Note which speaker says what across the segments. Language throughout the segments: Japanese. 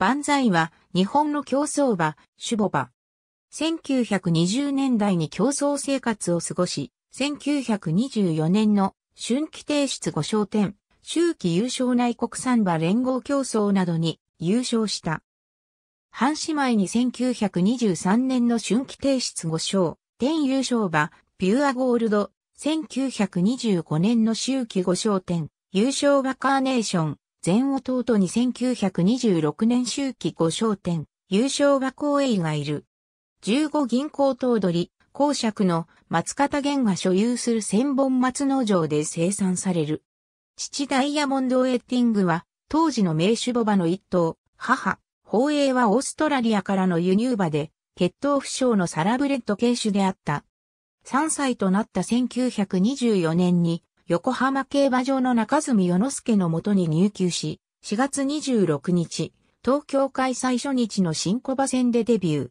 Speaker 1: 万歳は日本の競争馬、シュボバ。1920年代に競争生活を過ごし、1924年の春季提出5勝点、秋季優勝内国産馬連合競争などに優勝した。半姉妹に1923年の春季提出5勝、天優勝馬、ピュアゴールド、1925年の秋季5勝点、優勝馬カーネーション、全弟に1926年秋季5商店、優勝は公営がいる。15銀行頭取、公爵の松方玄が所有する千本松農場で生産される。父ダイヤモンド・エッティングは、当時の名手ボバの一頭、母、宝永はオーストラリアからの輸入馬で、血統不詳のサラブレッド系種であった。3歳となった1924年に、横浜競馬場の中住与之助のもとに入球し、4月26日、東京開催初日の新小馬戦でデビュー。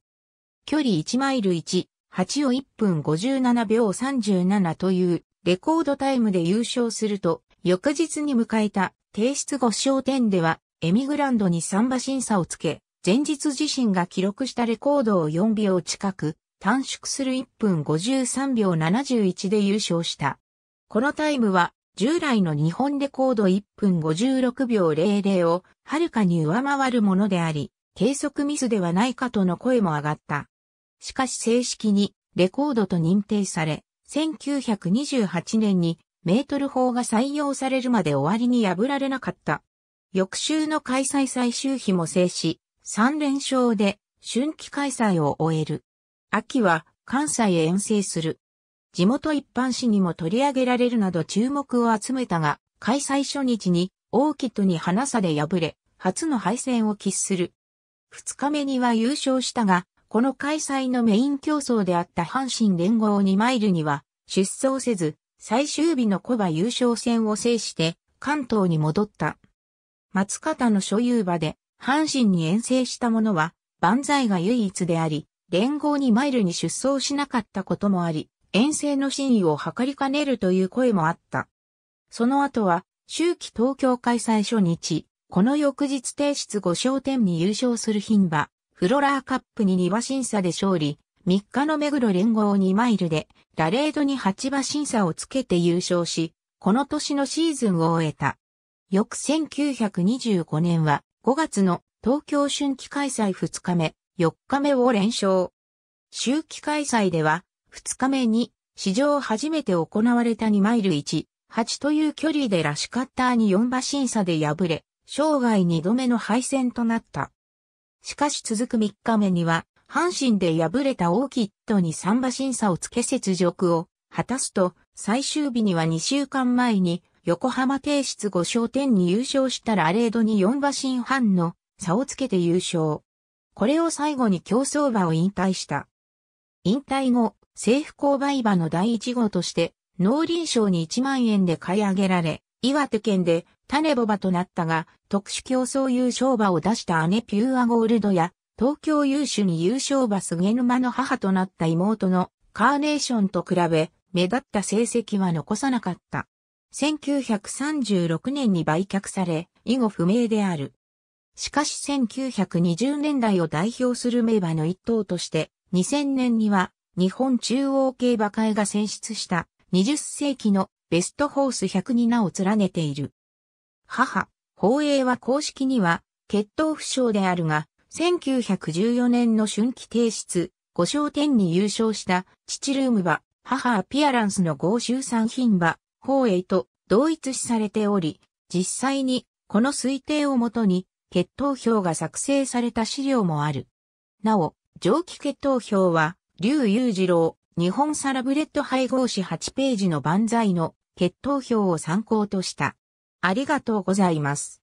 Speaker 1: 距離1マイル1、8を1分57秒37というレコードタイムで優勝すると、翌日に迎えた提出5勝点では、エミグランドに3馬審査をつけ、前日自身が記録したレコードを4秒近く、短縮する1分53秒71で優勝した。このタイムは従来の日本レコード1分56秒00をはるかに上回るものであり、計測ミスではないかとの声も上がった。しかし正式にレコードと認定され、1928年にメートル法が採用されるまで終わりに破られなかった。翌週の開催最終日も制し、3連勝で春季開催を終える。秋は関西へ遠征する。地元一般紙にも取り上げられるなど注目を集めたが、開催初日にオーキッドに花差で敗れ、初の敗戦を喫する。二日目には優勝したが、この開催のメイン競争であった阪神連合2マイルには出走せず、最終日の小馬優勝戦を制して関東に戻った。松方の所有馬で阪神に遠征したものは万歳が唯一であり、連合2マイルに出走しなかったこともあり、遠征の真意を図りかねるという声もあった。その後は、秋季東京開催初日、この翌日提出5勝点に優勝する牝馬、フロラーカップに2馬審査で勝利、3日の目黒連合2マイルで、ラレードに8馬審査をつけて優勝し、この年のシーズンを終えた。翌1925年は、5月の東京春季開催2日目、4日目を連勝。秋季開催では、2日目に、史上初めて行われた2マイル1、8という距離でラシカッターに4馬審査で敗れ、生涯2度目の敗戦となった。しかし続く3日目には、阪神で敗れたオーキッドに3馬審査をつけ雪辱を果たすと、最終日には2週間前に、横浜提出5勝点に優勝したラレードに4馬審半の差をつけて優勝。これを最後に競争馬を引退した。引退後、政府購買場の第1号として、農林省に1万円で買い上げられ、岩手県で種ボバとなったが、特殊競争優勝馬を出した姉ピューアゴールドや、東京優秀に優勝馬菅沼の母となった妹のカーネーションと比べ、目立った成績は残さなかった。1936年に売却され、以後不明である。しかし1920年代を代表する名馬の一頭として、2000年には日本中央競馬会が選出した20世紀のベストホース100に名を連ねている。母、宝永は公式には、血統不詳であるが、1914年の春季提出、五勝点に優勝した、父ルーム馬、母アピアランスの豪州産品馬、宝永と同一視されており、実際に、この推定をもとに、血統表が作成された資料もある。なお、上記血統表は、竜裕次郎、日本サラブレッド配合紙8ページの万歳の決闘表を参考とした。ありがとうございます。